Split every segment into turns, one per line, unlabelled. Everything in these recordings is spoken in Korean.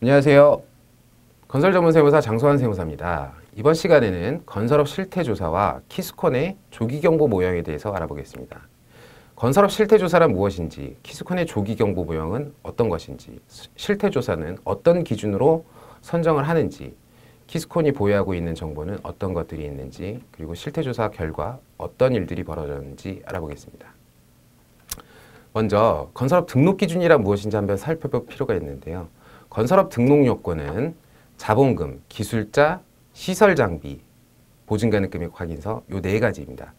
안녕하세요. 건설 전문 세무사 장소환 세무사입니다. 이번 시간에는 건설업 실태조사와 키스콘의 조기경보 모형에 대해서 알아보겠습니다. 건설업 실태조사란 무엇인지, 키스콘의 조기경보 모형은 어떤 것인지, 실태조사는 어떤 기준으로 선정을 하는지, 키스콘이 보유하고 있는 정보는 어떤 것들이 있는지, 그리고 실태조사 결과 어떤 일들이 벌어졌는지 알아보겠습니다. 먼저 건설업 등록 기준이란 무엇인지 한번 살펴볼 필요가 있는데요. 건설업 등록 요건은 자본금, 기술자, 시설 장비, 보증 가능 금액 확인서 요 네 가지입니다.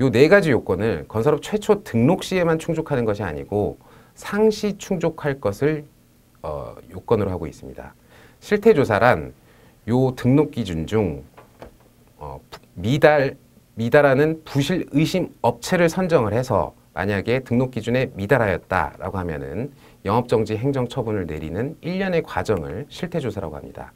요 네 가지 요건을 건설업 최초 등록 시에만 충족하는 것이 아니고 상시 충족할 것을 어, 요건으로 하고 있습니다. 실태 조사란 요 등록 기준 중 어, 미달 미달하는 부실 의심 업체를 선정을 해서 만약에 등록 기준에 미달하였다라고 하면은 영업정지 행정 처분을 내리는 1년의 과정을 실태조사라고 합니다.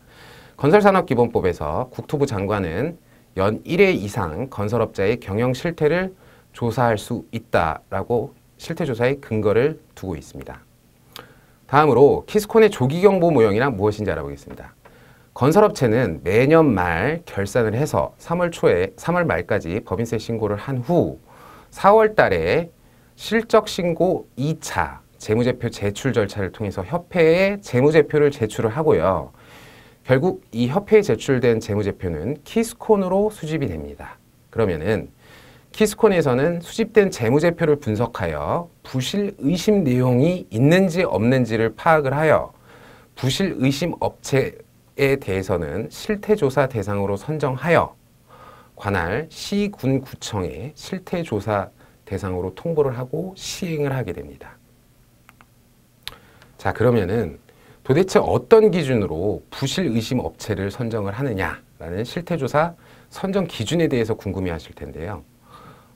건설산업기본법에서 국토부 장관은 연 1회 이상 건설업자의 경영 실태를 조사할 수 있다라고 실태조사의 근거를 두고 있습니다. 다음으로 키스콘의 조기경보 모형이란 무엇인지 알아보겠습니다. 건설업체는 매년 말 결산을 해서 3월 초에 3월 말까지 법인세 신고를 한 후 4월 달에 실적 신고 2차 재무제표 제출 절차를 통해서 협회에 재무제표를 제출을 하고요. 결국 이 협회에 제출된 재무제표는 키스콘으로 수집이 됩니다. 그러면은 키스콘에서는 수집된 재무제표를 분석하여 부실 의심 내용이 있는지 없는지를 파악을 하여 부실 의심 업체에 대해서는 실태조사 대상으로 선정하여 관할 시군구청에 실태조사 대상으로 통보를 하고 시행을 하게 됩니다. 자 그러면은 도대체 어떤 기준으로 부실 의심 업체를 선정을 하느냐라는 실태조사 선정 기준에 대해서 궁금해 하실 텐데요.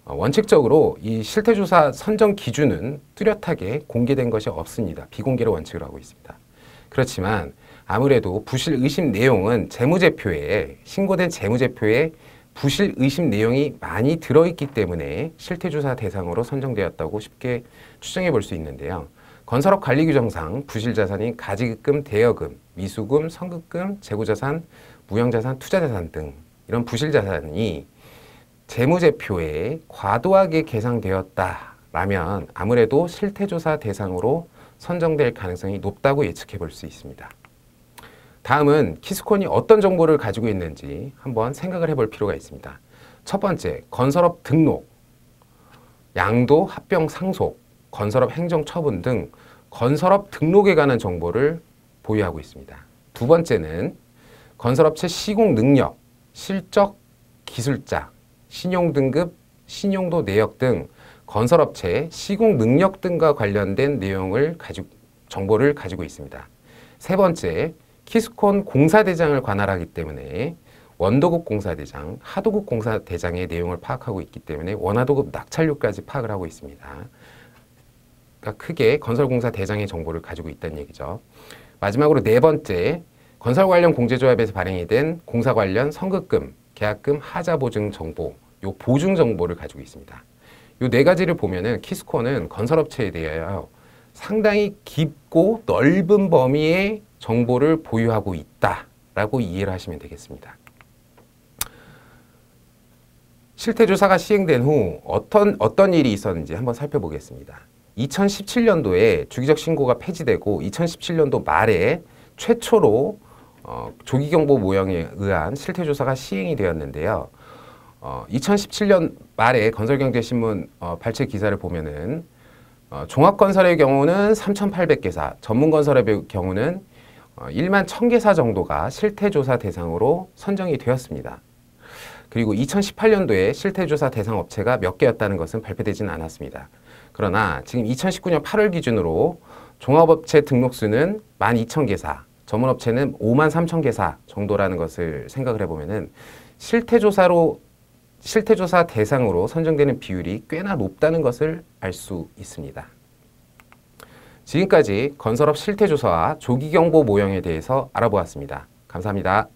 어, 원칙적으로 이 실태조사 선정 기준은 뚜렷하게 공개된 것이 없습니다. 비공개를 원칙으 하고 있습니다. 그렇지만 아무래도 부실 의심 내용은 재무제표에 신고된 재무제표에 부실 의심 내용이 많이 들어있기 때문에 실태조사 대상으로 선정되었다고 쉽게 추정해 볼 수 있는데요. 건설업 관리 규정상 부실 자산이 가지금, 급 대여금, 미수금, 성급금, 재고자산, 무형자산, 투자자산 등 이런 부실 자산이 재무제표에 과도하게 계상되었다라면 아무래도 실태조사 대상으로 선정될 가능성이 높다고 예측해 볼 수 있습니다. 다음은 키스콘이 어떤 정보를 가지고 있는지 한번 생각을 해볼 필요가 있습니다. 첫 번째, 건설업 등록, 양도 합병 상속, 건설업 행정 처분 등 건설업 등록에 관한 정보를 보유하고 있습니다. 두 번째는 건설업체 시공 능력, 실적, 기술자, 신용 등급, 신용도 내역 등 건설업체 시공 능력 등과 관련된 내용을 가지고 정보를 가지고 있습니다. 세 번째, 키스콘 공사대장을 관할하기 때문에 원도급 공사대장, 하도급 공사대장의 내용을 파악하고 있기 때문에 원화도급 낙찰료까지 파악을 하고 있습니다. 그러니까 크게 건설공사대장의 정보를 가지고 있다는 얘기죠. 마지막으로 네 번째, 건설 관련 공제조합에서 발행이 된 공사 관련 성급금, 계약금, 하자 보증 정보, 요 보증 정보를 가지고 있습니다. 요 네 가지를 보면은 키스코는 건설업체에 대하여 상당히 깊고 넓은 범위의 정보를 보유하고 있다라고 이해를 하시면 되겠습니다. 실태조사가 시행된 후 어떤, 어떤 일이 있었는지 한번 살펴보겠습니다. 2017년도에 주기적 신고가 폐지되고 2017년도 말에 최초로 어, 조기경보 모형에 의한 실태조사가 시행이 되었는데요. 어, 2017년 말에 건설경제신문 어, 발췌 기사를 보면은 어, 종합건설의 경우는 3,800개사, 전문건설의 경우는 1만 어, 1000개사 정도가 실태조사 대상으로 선정이 되었습니다. 그리고 2018년도에 실태조사 대상 업체가 몇 개였다는 것은 발표되지는 않았습니다. 그러나 지금 2019년 8월 기준으로 종합업체 등록수는 12,000개사, 전문업체는 53,000개사 정도라는 것을 생각을 해보면 은 실태조사로 실태조사 대상으로 선정되는 비율이 꽤나 높다는 것을 알 수 있습니다. 지금까지 건설업 실태조사와 조기경보 모형에 대해서 알아보았습니다. 감사합니다.